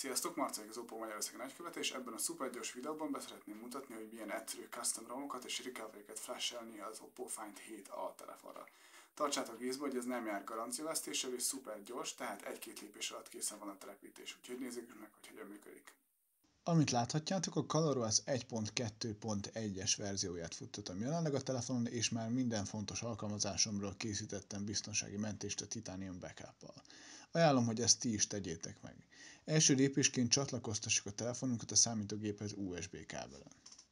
Sziasztok, Marci Oppo Magyarország nagykövet, és ebben a szupergyors videóban szeretném mutatni, hogy milyen egyszerű custom romokat és recovery-ket flashelni az Oppo Find 7a telefonra. Tartsátok észbe, hogy ez nem jár garanciavesztéssel, és szuper gyors, tehát egy-két lépés alatt készen van a telepítés, úgyhogy nézzük meg, hogy hogyan működik. Amint láthatjátok, a ColorOS 1.2.1-es verzióját futtatom jelenleg a telefonon, és már minden fontos alkalmazásomról készítettem biztonsági mentést a Titanium backup -al. Ajánlom, hogy ezt ti is tegyétek meg. Első lépésként csatlakoztassuk a telefonunkat a számítógéphez USB kábelen.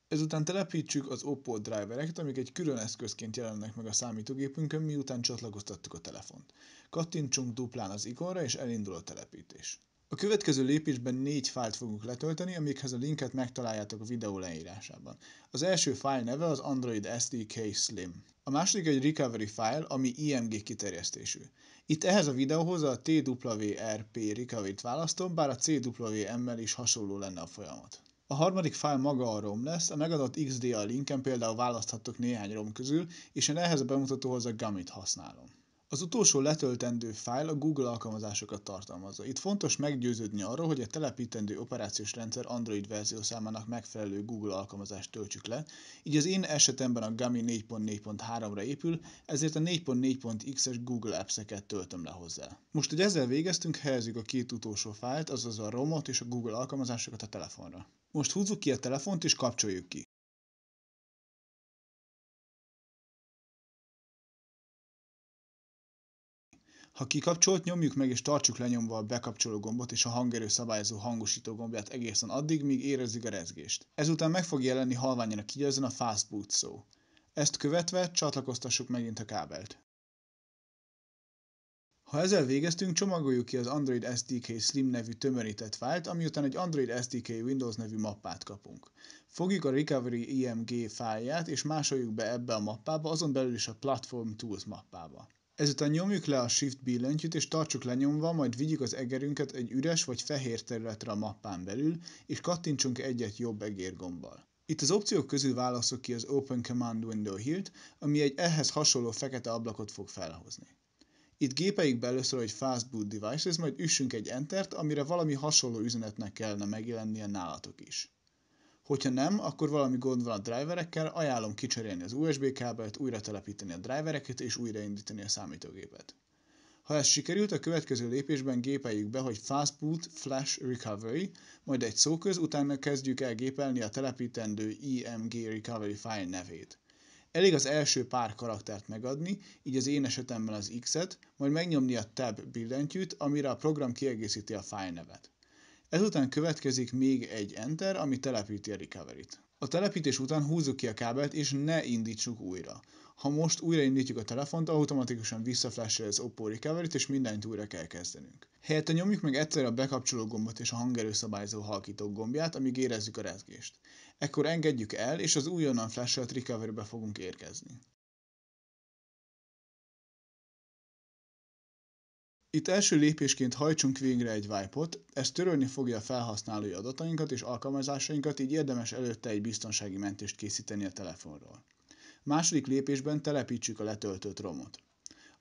Ezután telepítsük az Oppo drivereket, amik egy külön eszközként jelennek meg a számítógépünkön, miután csatlakoztattuk a telefont. Kattintsunk duplán az ikonra, és elindul a telepítés. A következő lépésben négy fájlt fogunk letölteni, amikhez a linket megtaláljátok a videó leírásában. Az első fájl neve az Android SDK Slim. A második egy recovery fájl, ami IMG kiterjesztésű. Itt ehhez a videóhoz a TWRP recovery-t választom, bár a CWM-mel is hasonló lenne a folyamat. A harmadik fájl maga a ROM lesz, a megadott XDA linken például választhattok néhány ROM közül, és én ehhez a bemutatóhoz a Gamit használom. Az utolsó letöltendő fájl a Google alkalmazásokat tartalmazza. Itt fontos meggyőződni arról, hogy a telepítendő operációs rendszer Android verzió számának megfelelő Google alkalmazást töltsük le, így az én esetemben a Gami 4.4.3-ra épül, ezért a 4.4.x-es Google Apps-eket töltöm le hozzá. Most, hogy ezzel végeztünk, helyezzük a két utolsó fájlt, azaz a ROM-ot és a Google alkalmazásokat a telefonra. Most húzzuk ki a telefont és kapcsoljuk ki. Ha kikapcsolt, nyomjuk meg és tartsuk lenyomva a bekapcsoló gombot és a hangerő szabályozó hangosító gombját egészen addig, míg érezzük a rezgést. Ezután meg fog jelenni halványan a kijelzőn a fast boot szó. Ezt követve csatlakoztassuk megint a kábelt. Ha ezzel végeztünk, csomagoljuk ki az Android SDK Slim nevű tömörített fájlt, ami után egy Android SDK Windows nevű mappát kapunk. Fogjuk a Recovery IMG fájlját és másoljuk be ebbe a mappába, azon belül is a Platform Tools mappába. Ezután nyomjuk le a Shift billentyűt és tartsuk lenyomva, majd vigyük az egerünket egy üres vagy fehér területre a mappán belül, és kattintsunk egyet jobb egérgombbal. Itt az opciók közül válaszok ki az Open Command Window Hilt, ami egy ehhez hasonló fekete ablakot fog felhozni. Itt gépeljük belőször egy fastboot Fast Boot Devices, majd üssünk egy Entert, amire valami hasonló üzenetnek kellene megjelennie nálatok is. Hogyha nem, akkor valami gond van a driverekkel, ajánlom kicserélni az USB kábelt, újra telepíteni a drivereket és újraindítani a számítógépet. Ha ez sikerült, a következő lépésben gépeljük be, hogy Fastboot Flash Recovery, majd egy szóköz, utána kezdjük el gépelni a telepítendő EMG Recovery file nevét. Elég az első pár karaktert megadni, így az én esetemben az X-et, majd megnyomni a Tab billentyűt, amire a program kiegészíti a file nevet. Ezután következik még egy enter, ami telepíti a recovery-t. A telepítés után húzzuk ki a kábelt és ne indítsuk újra. Ha most újraindítjuk a telefont, automatikusan visszaflashel az Oppo recovery és mindent újra kell kezdenünk. Helyette nyomjuk meg egyszer a bekapcsoló gombot és a hangerőszabályzó halkító gombját, amíg érezzük a rezgést. Ekkor engedjük el, és az újonnan flashelt recovery-be fogunk érkezni. Itt első lépésként hajtsunk végre egy wipe-ot, ez törölni fogja a felhasználói adatainkat és alkalmazásainkat, így érdemes előtte egy biztonsági mentést készíteni a telefonról. Második lépésben telepítsük a letöltött romot.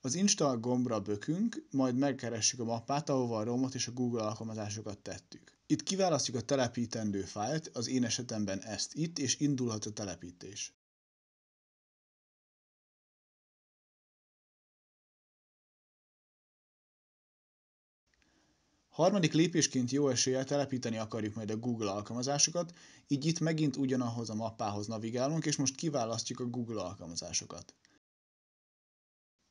Az install gombra bökünk, majd megkeressük a mappát, ahova a romot és a Google alkalmazásokat tettük. Itt kiválasztjuk a telepítendő fájlt, az én esetemben ezt itt, és indulhat a telepítés. Harmadik lépésként jó esélye telepíteni akarjuk majd a Google alkalmazásokat, így itt megint ugyanahoz a mappához navigálunk, és most kiválasztjuk a Google alkalmazásokat.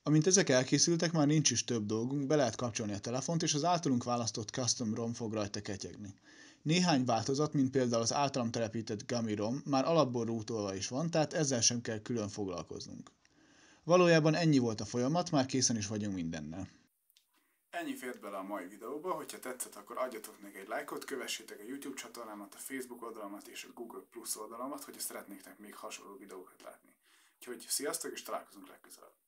Amint ezek elkészültek, már nincs is több dolgunk, be lehet kapcsolni a telefont, és az általunk választott custom ROM fog rajta ketyegni. Néhány változat, mint például az általam telepített Gummy ROM, már alapból rútolva is van, tehát ezzel sem kell külön foglalkoznunk. Valójában ennyi volt a folyamat, már készen is vagyunk mindennel. Ennyi fért bele a mai videóba, hogyha tetszett, akkor adjatok neki egy lájkot, kövessétek a YouTube csatornámat, a Facebook oldalamat és a Google Plus oldalamat, hogyha szeretnétek még hasonló videókat látni. Úgyhogy sziasztok és találkozunk legközelebb!